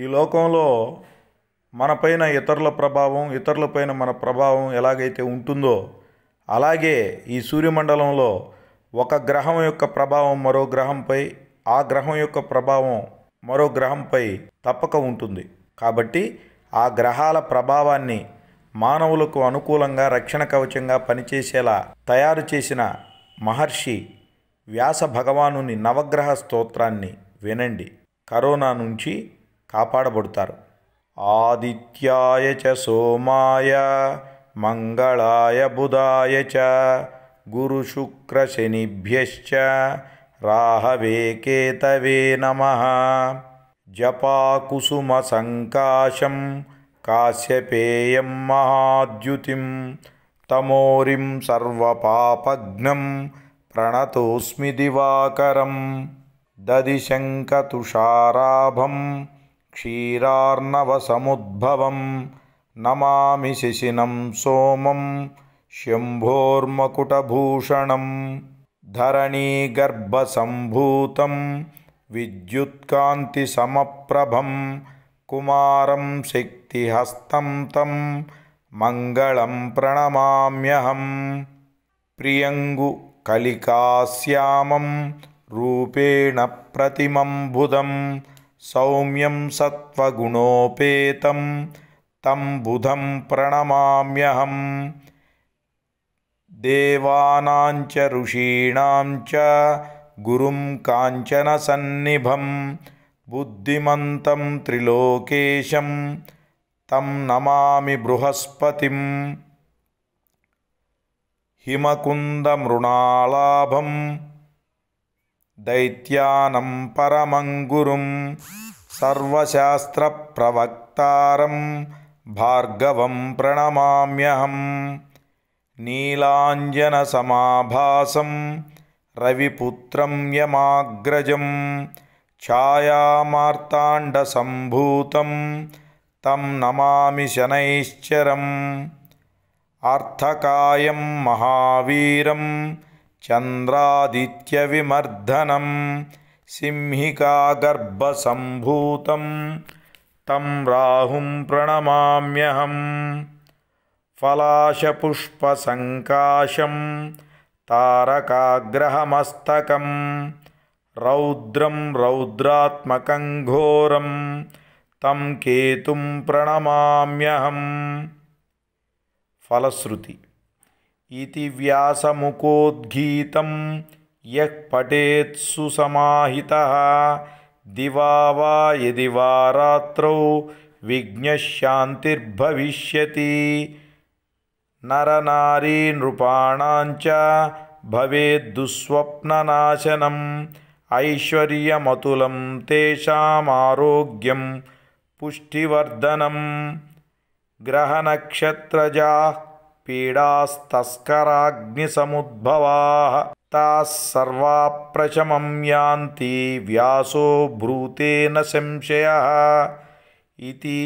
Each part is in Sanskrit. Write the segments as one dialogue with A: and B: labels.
A: ఈ లోకంలో మనపైన ఇతరుల ప్రభావం ఇతరులపైన మన ప్రభావం ఎలాగైతే ఉంటుందో అలాగే ఈ సూర్యమండలంలో ఒక గ్రహం యొక్క ప్రభావం మరో గ్రహంపై ఆ గ్రహం యొక్క ప్రభావం మరో గ్రహంపై తప్పక ఉంటుంది కాబట్టి ఆ గ్రహాల ప్రభావాన్ని మానవులకు అనుకూలంగా రక్షణ కవచంగా పనిచేసేలా తయారు చేసిన మహర్షి వ్యాస భగవానుని నవగ్రహ స్తోత్రాన్ని వినండి కరోనా నుంచి कापाडपडतार आदित्याय च सोमाय मङ्गलाय बुधाय च गुरुशुक्रशनिभ्यश्च राहवेकेतवे नमः जपाकुसुमसङ्काशं काश्यपेयं महाद्युतिं तमोरिं सर्वपापघ्नं प्रणतोऽस्मि दिवाकरं दधिशङ्कतुषाराभं क्षीरार्णवसमुद्भवं नमामि शिशिनं सोमं शम्भोर्मकुटभूषणं धरणीगर्भसम्भूतं विद्युत्कान्तिसमप्रभं कुमारं शक्तिहस्तं तं मङ्गलं प्रणमाम्यहं प्रियङ्गुकलिकाश्यामं रूपेण प्रतिमं बुधम् सौम्यं सत्त्वगुणोपेतं तं बुधं प्रणमाम्यहम् देवानां च ऋषीणां च गुरुं काञ्चनसन्निभं बुद्धिमन्तं त्रिलोकेशं तं नमामि बृहस्पतिम् हिमकुन्दमृणालाभम् दैत्यानं परमङ्गुरुं सर्वशास्त्रप्रवक्तारं भार्गवं प्रणमाम्यहं। नीलाञ्जनसमाभासं रविपुत्रं यमाग्रजं छायामार्ताण्डसम्भूतं तं नमामि शनैश्चरम् अर्थकायं महावीरं। चन्द्रादित्यविमर्धनं सिंहिकागर्भसम्भूतं तं राहुं प्रणमाम्यहं फलाशपुष्पसङ्काशं तारकाग्रहमस्तकं रौद्रं रौद्रात्मकं घोरं तं केतुं प्रणमाम्यहं फलश्रुति इति व्यासमुखोद्घीतं यः पठेत् सुसमाहितः दिवा वा यदि वा रात्रौ विघ्नशान्तिर्भविष्यति शान्तिर्भविष्यति नरनारीनृपाणाञ्च भवेद् ऐश्वर्यमतुलं तेषामारोग्यं पुष्टिवर्धनं ग्रहनक्षत्रजाः पीडास्तस्कराग्निसमुद्भवाः ताः सर्वा प्रशमं यान्ति व्यासो भ्रूतेन संशयः इति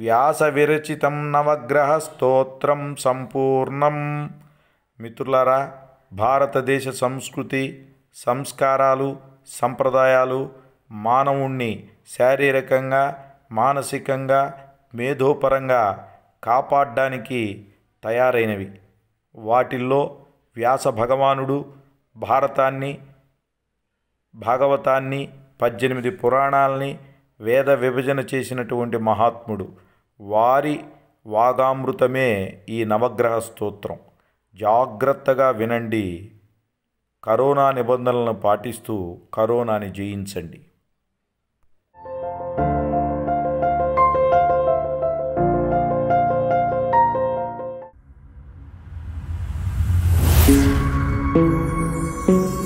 A: వ్యాసవిరచితం నవగ్రహ స్తోత్రం సంపూర్ణం మిత్రులరా భారతదేశ సంస్కృతి సంస్కారాలు సంప్రదాయాలు మానవుణ్ణి శారీరకంగా మానసికంగా మేధోపరంగా కాపాడడానికి తయారైనవి వాటిల్లో వ్యాస భగవానుడు భారతాన్ని భాగవతాన్ని పద్దెనిమిది పురాణాలని వేద విభజన చేసినటువంటి మహాత్ముడు వారి వాగామృతమే ఈ నవగ్రహ స్తోత్రం జాగ్రత్తగా వినండి కరోనా నిబంధనలను పాటిస్తూ కరోనాని జయించండి Música